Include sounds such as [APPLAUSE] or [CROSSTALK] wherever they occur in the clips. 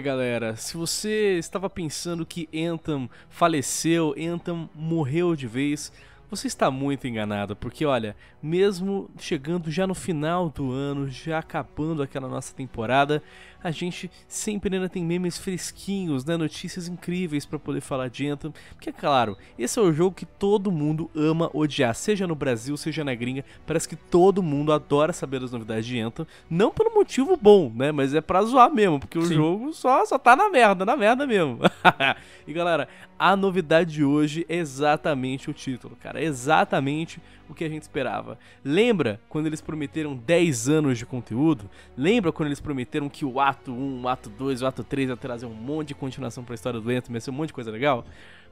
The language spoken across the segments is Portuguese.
galera, se você estava pensando que Anthem faleceu, Anthem morreu de vez, você está muito enganado, porque olha, mesmo chegando já no final do ano, já acabando aquela nossa temporada, a gente sempre ainda né, tem memes fresquinhos, né, notícias incríveis para poder falar de Anthem, porque claro, esse é o jogo que todo mundo ama odiar, seja no Brasil, seja na gringa, parece que todo mundo adora saber das novidades de Anthem, não pelo motivo bom, né, mas é pra zoar mesmo, porque o jogo só, só tá na merda, na merda mesmo. [LAUGHS] e galera, a novidade de hoje é exatamente o título, cara, é exatamente o que a gente esperava. Lembra quando eles prometeram 10 anos de conteúdo? Lembra quando eles prometeram que o ato 1, o ato 2, o ato 3 ia trazer um monte de continuação pra história do Anthem, ia ser um monte de coisa legal?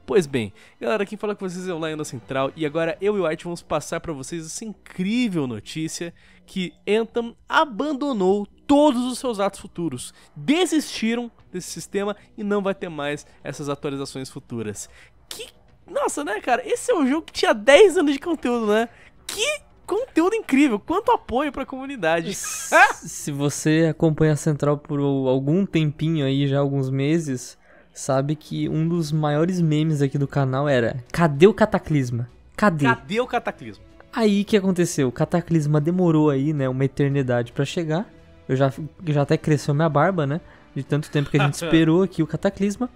Pois bem, galera, quem fala com vocês é o Lion da Central e agora eu e o Art vamos passar para vocês essa incrível notícia que Anthem abandonou todos os seus atos futuros. Desistiram desse sistema e não vai ter mais essas atualizações futuras. Que nossa, né, cara? Esse é um jogo que tinha 10 anos de conteúdo, né? Que conteúdo incrível, quanto apoio pra comunidade. Se você acompanha a Central por algum tempinho aí, já alguns meses, sabe que um dos maiores memes aqui do canal era: cadê o Cataclisma? Cadê? Cadê o Cataclisma? Aí que aconteceu, o Cataclisma demorou aí, né, uma eternidade para chegar. Eu já, já até cresceu minha barba, né? De tanto tempo que a gente [LAUGHS] esperou aqui o Cataclisma.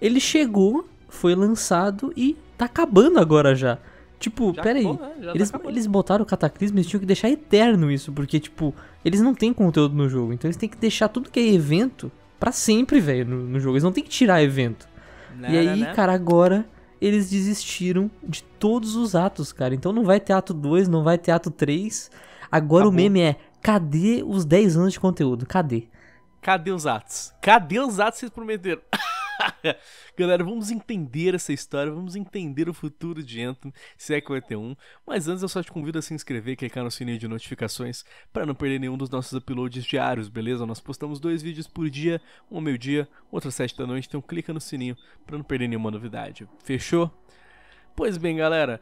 Ele chegou foi lançado e tá acabando agora já. Tipo, já aí, Acabou, né? Tá eles, tá eles botaram o Cataclismo, eles tinham que deixar eterno isso, porque, tipo, eles não têm conteúdo no jogo. Então eles têm que deixar tudo que é evento para sempre, velho, no, no, jogo. Eles não têm que tirar evento. Não, né, e aí, não, né, não. Né? cara, agora eles desistiram de todos os atos, cara. Então não vai ter ato 2, não vai ter ato 3. Agora o meme é: cadê os 10 anos de conteúdo? Cadê? Cadê os atos? Cadê os atos que vocês prometeram? [LAUGHS] [LAUGHS] Galera, vamos entender essa história, vamos entender o futuro de Anthem, se é que vai ter um. Mas antes eu só te convido a se inscrever, clicar no sininho de notificações para não perder nenhum dos nossos uploads diários, beleza? Nós postamos dois vídeos por dia, um ao meio-dia, outro às sete da noite, então clica no sininho para não perder nenhuma novidade. Fechou? Pois bem, galera,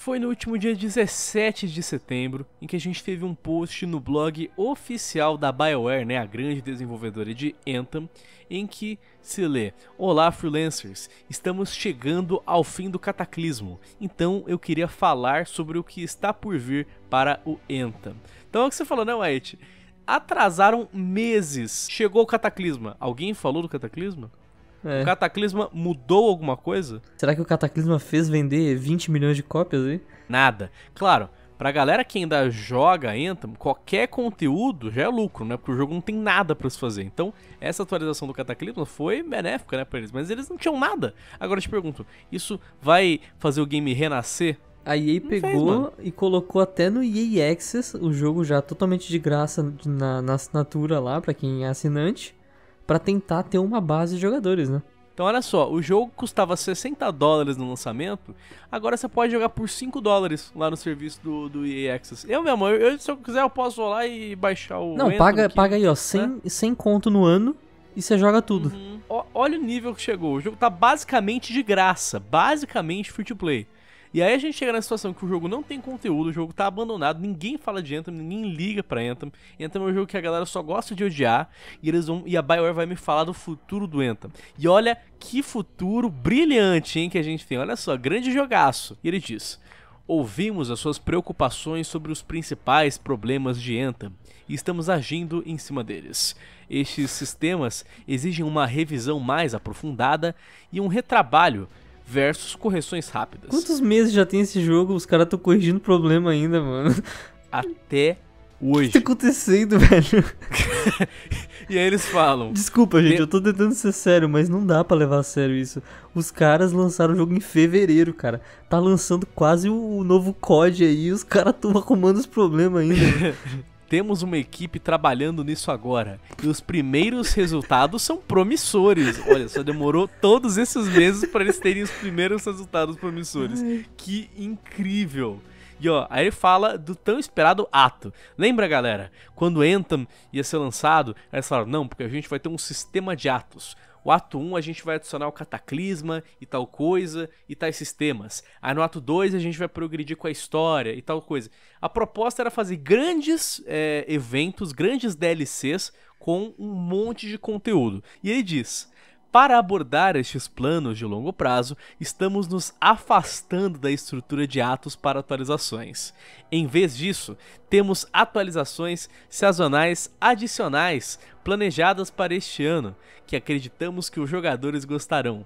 foi no último dia 17 de setembro em que a gente teve um post no blog oficial da BioWare, né, a grande desenvolvedora de Anthem, em que se lê: Olá, freelancers, estamos chegando ao fim do cataclismo, então eu queria falar sobre o que está por vir para o Anthem. Então é o que você falou, né, White? Atrasaram meses. Chegou o cataclisma. Alguém falou do cataclisma? É. O Cataclisma mudou alguma coisa? Será que o Cataclisma fez vender 20 milhões de cópias aí? Nada. Claro, pra galera que ainda joga Anthem, qualquer conteúdo já é lucro, né? Porque o jogo não tem nada para se fazer. Então, essa atualização do Cataclisma foi benéfica, né, pra eles. Mas eles não tinham nada. Agora eu te pergunto, isso vai fazer o game renascer? A EA não pegou fez, e colocou até no EA Access o jogo já totalmente de graça na, na assinatura lá, para quem é assinante para tentar ter uma base de jogadores, né? Então olha só, o jogo custava 60 dólares no lançamento, agora você pode jogar por 5 dólares lá no serviço do, do EA Access. Eu mesmo, eu, se eu quiser eu posso lá e baixar o... Não, paga, aqui, paga aí ó, 100, né? 100 conto no ano e você joga tudo. Uhum. O, olha o nível que chegou, o jogo tá basicamente de graça, basicamente free to play. E aí a gente chega na situação que o jogo não tem conteúdo, o jogo tá abandonado, ninguém fala de Anthem, ninguém liga pra Anthem. Anthem é um jogo que a galera só gosta de odiar e eles vão e a BioWare vai me falar do futuro do Anthem. E olha que futuro brilhante, hein, que a gente tem. Olha só, grande jogaço. E ele diz: Ouvimos as suas preocupações sobre os principais problemas de Anthem e estamos agindo em cima deles. Estes sistemas exigem uma revisão mais aprofundada e um retrabalho versus correções rápidas. Quantos meses já tem esse jogo? Os caras estão corrigindo problema ainda, mano. Até hoje. O que tá acontecendo, velho? [LAUGHS] e aí eles falam. Desculpa, gente, de... eu tô tentando ser sério, mas não dá para levar a sério isso. Os caras lançaram o jogo em fevereiro, cara. Tá lançando quase o, novo COD aí, os caras estão arrumando os problemas ainda. [LAUGHS] Temos uma equipe trabalhando nisso agora. E os primeiros resultados são promissores. Olha, só demorou todos esses meses para eles terem os primeiros resultados promissores. Que incrível! E ó, aí ele fala do tão esperado ato. Lembra, galera? Quando Anthem ia ser lançado, eles falaram: não, porque a gente vai ter um sistema de atos. O ato 1 a gente vai adicionar o cataclisma e tal coisa e tais sistemas. Aí no ato 2 a gente vai progredir com a história e tal coisa. A proposta era fazer grandes é, eventos, grandes DLCs com um monte de conteúdo. E ele diz: para abordar estes planos de longo prazo, estamos nos afastando da estrutura de atos para atualizações. Em vez disso, temos atualizações sazonais adicionais planejadas para este ano, que acreditamos que os jogadores gostarão.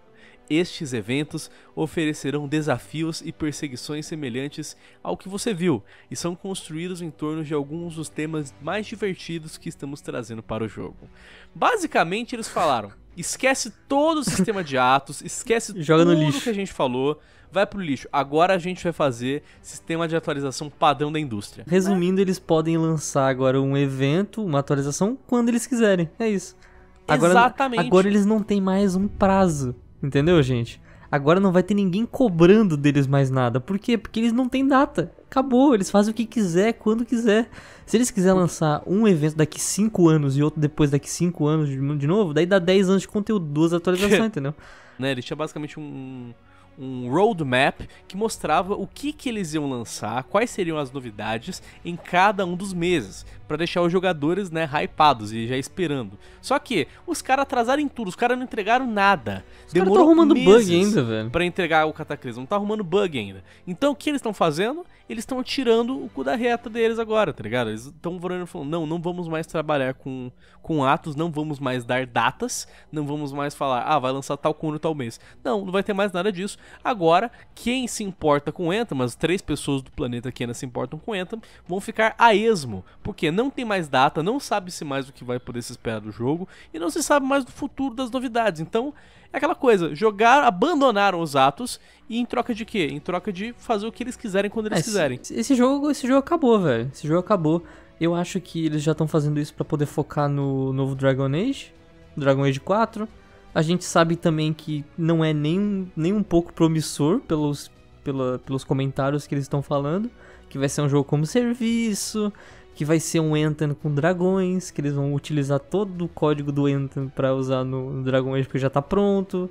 Estes eventos oferecerão desafios e perseguições semelhantes ao que você viu e são construídos em torno de alguns dos temas mais divertidos que estamos trazendo para o jogo. Basicamente, eles falaram: Esquece todo o sistema de atos, esquece [LAUGHS] Joga tudo no lixo. que a gente falou, vai pro lixo. Agora a gente vai fazer sistema de atualização padrão da indústria. Resumindo, eles podem lançar agora um evento, uma atualização, quando eles quiserem. É isso. Agora, Exatamente. Agora eles não têm mais um prazo. Entendeu, gente? Agora não vai ter ninguém cobrando deles mais nada. Por quê? Porque eles não têm data. Acabou, eles fazem o que quiser, quando quiser. Se eles quiserem lançar um evento daqui 5 anos e outro depois daqui 5 anos de novo, daí dá 10 anos de conteúdo, duas atualizações, [LAUGHS] entendeu? Né, ele tinha basicamente um um roadmap que mostrava o que, que eles iam lançar, quais seriam as novidades em cada um dos meses, para deixar os jogadores né, hypados e já esperando. Só que os caras atrasaram em tudo, os caras não entregaram nada. Os Demorou tá arrumando bug ainda, velho. Pra entregar o Cataclismo, não tá arrumando bug ainda. Então o que eles estão fazendo? Eles estão tirando o cu da reta deles agora, tá ligado? Eles estão falando: não, não vamos mais trabalhar com, com atos, não vamos mais dar datas, não vamos mais falar, ah, vai lançar tal cunho tal mês. Não, não vai ter mais nada disso Agora, quem se importa com Anthem, as três pessoas do planeta que ainda se importam com Anthem, vão ficar a esmo, porque não tem mais data, não sabe-se mais o que vai poder se esperar do jogo e não se sabe mais do futuro das novidades. Então, é aquela coisa, jogar, abandonaram os atos e em troca de quê? Em troca de fazer o que eles quiserem quando eles é, quiserem. Esse jogo, esse jogo acabou, velho. Esse jogo acabou. Eu acho que eles já estão fazendo isso para poder focar no novo Dragon Age, Dragon Age 4. A gente sabe também que não é nem, nem um pouco promissor pelos, pela, pelos comentários que eles estão falando. Que vai ser um jogo como serviço, que vai ser um enten com dragões, que eles vão utilizar todo o código do enten para usar no Dragon Age porque já tá pronto.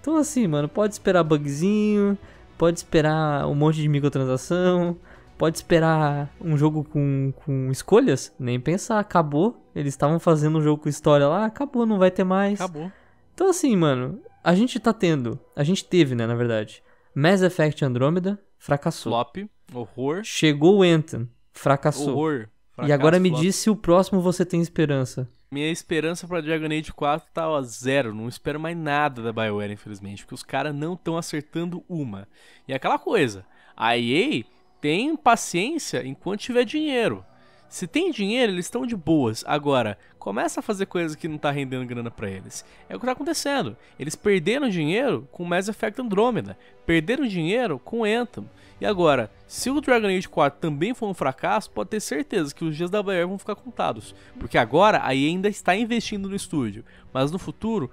Então assim, mano, pode esperar bugzinho, pode esperar um monte de microtransação, pode esperar um jogo com, com escolhas, nem pensar, acabou. Eles estavam fazendo um jogo com história lá, acabou, não vai ter mais. Acabou. Então, assim, mano, a gente tá tendo. A gente teve, né, na verdade. Mass Effect Andromeda fracassou. Flop, horror. Chegou o Anthem, fracassou. Horror. Fracasso, e agora me flop. diz se o próximo você tem esperança. Minha esperança para Dragon Age 4 tá a zero. Não espero mais nada da BioWare, infelizmente, porque os caras não estão acertando uma. E é aquela coisa, a EA tem paciência enquanto tiver dinheiro. Se tem dinheiro, eles estão de boas. Agora, começa a fazer coisas que não tá rendendo grana para eles. É o que tá acontecendo. Eles perderam dinheiro com Mass Effect Andromeda, perderam dinheiro com Anthem. E agora, se o Dragon Age 4 também for um fracasso, pode ter certeza que os dias da BioWare vão ficar contados, porque agora aí ainda está investindo no estúdio, mas no futuro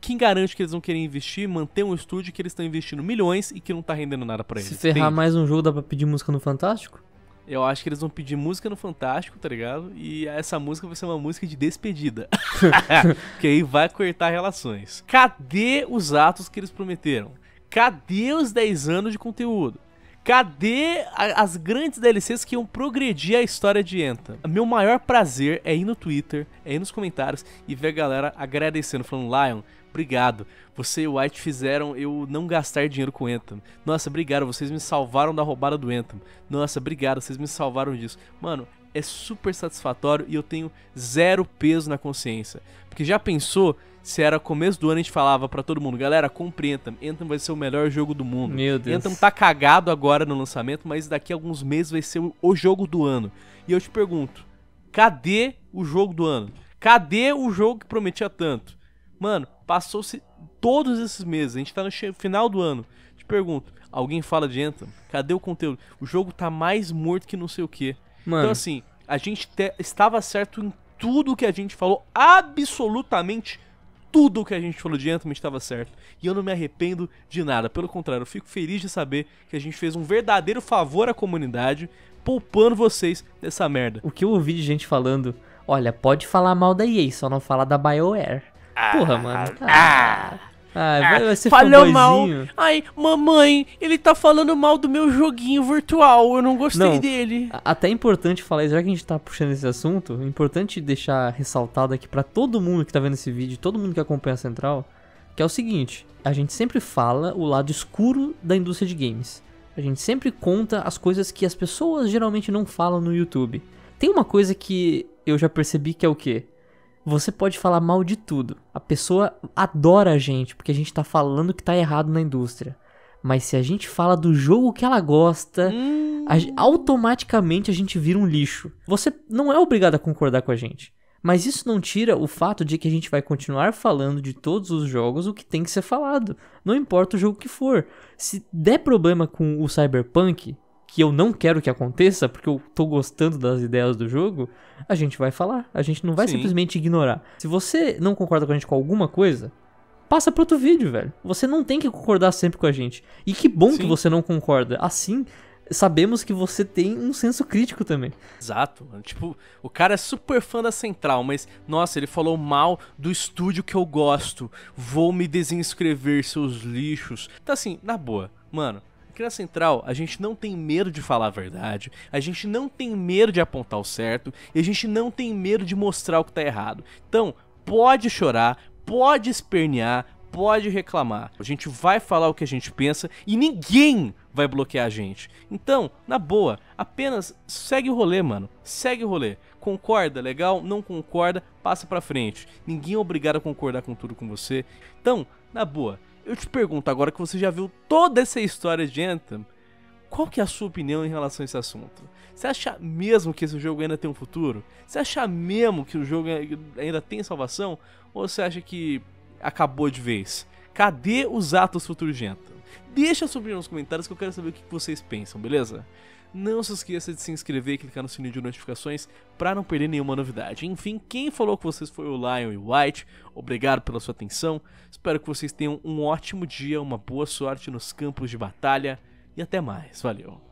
quem garante que eles vão querer investir, manter um estúdio que eles estão investindo milhões e que não tá rendendo nada para eles? Se ferrar Entende? mais um jogo, dá pra pedir música no Fantástico? Eu acho que eles vão pedir música no Fantástico, tá ligado? E essa música vai ser uma música de despedida. [LAUGHS] que aí vai cortar relações. Cadê os atos que eles prometeram? Cadê os 10 anos de conteúdo? Cadê as grandes DLCs que iam progredir a história de Enta? Meu maior prazer é ir no Twitter, é ir nos comentários e ver a galera agradecendo, falando, Lion, Obrigado. Você e o White fizeram eu não gastar dinheiro com o Anthem. Nossa, obrigado. Vocês me salvaram da roubada do Anthem. Nossa, obrigado. Vocês me salvaram disso. Mano, é super satisfatório e eu tenho zero peso na consciência. Porque já pensou se era começo do ano a gente falava para todo mundo, galera, compre Anthem. Anthem vai ser o melhor jogo do mundo. Meu Deus. Anthem tá cagado agora no lançamento, mas daqui a alguns meses vai ser o jogo do ano. E eu te pergunto, cadê o jogo do ano? Cadê o jogo que prometia tanto? Mano, passou-se todos esses meses, a gente tá no final do ano. Te pergunto, alguém fala de Anthem? Cadê o conteúdo? O jogo tá mais morto que não sei o então, Mano. Então assim, a gente estava certo em tudo que a gente falou, absolutamente tudo que a gente falou de Anthem estava certo. E eu não me arrependo de nada. Pelo contrário, eu fico feliz de saber que a gente fez um verdadeiro favor à comunidade, poupando vocês dessa merda. O que eu ouvi de gente falando, olha, pode falar mal da EA, só não fala da BioWare. Porra, ah, mano. Ah, tá. ah, vai, vai ser Falou mal. Ai, mamãe, ele tá falando mal do meu joguinho virtual. Eu não gostei Não. dele. Até é importante falar, já que a gente tá puxando esse assunto, é importante deixar ressaltado aqui pra todo mundo que tá vendo esse vídeo, todo mundo que acompanha a Central, que é o seguinte, a gente sempre fala o lado escuro da indústria de games. A gente sempre conta as coisas que as pessoas geralmente não falam no YouTube. Tem uma coisa que eu já percebi que é o quê? Você pode falar mal de tudo. A pessoa adora a gente porque a gente tá falando que tá errado na indústria. Mas se a gente fala do jogo que ela gosta, hum. a, automaticamente a gente vira um lixo. Você não é obrigado a concordar com a gente. Mas isso não tira o fato de que a gente vai continuar falando de todos os jogos o que tem que ser falado. Não importa o jogo que for. Se der problema com o Cyberpunk, que eu não quero que aconteça, porque eu tô gostando das ideias do jogo, a gente vai falar. A gente não vai Sim. simplesmente ignorar. Se você não concorda com a gente com alguma coisa, passa para outro vídeo, velho. Você não tem que concordar sempre com a gente. E que bom Sim. que você não concorda. Assim, sabemos que você tem um senso crítico também. Exato. Tipo, o cara é super fã da Central, mas nossa, ele falou mal do estúdio que eu gosto. Vou me desinscrever, seus lixos. Tá então, assim, na boa. Mano, na Central, a gente não tem medo de falar a verdade, a gente não tem medo de apontar o certo e a gente não tem medo de mostrar o que tá errado. Então, pode chorar, pode espernear, pode reclamar. A gente vai falar o que a gente pensa e ninguém vai bloquear a gente. Então, na boa, apenas segue o rolê, mano. Segue o rolê. Concorda, legal? Não concorda, passa pra frente. Ninguém é obrigado a concordar com tudo com você. Então, na boa, eu te pergunto agora que você já viu toda essa história de Anthem, qual que é a sua opinião em relação a esse assunto? Você acha mesmo que esse jogo ainda tem um futuro? Você acha mesmo que o jogo ainda tem salvação? Ou você acha que acabou de vez? Cadê os atos futuros de Anthem? Deixa subir nos comentários que eu quero saber o que vocês pensam, beleza? Não se esqueça de se inscrever e clicar no sininho de notificações para não perder nenhuma novidade. Enfim, quem falou com vocês foi o Lion e White. Obrigado pela sua atenção. Espero que vocês tenham um ótimo dia, uma boa sorte nos campos de batalha e até mais. Valeu.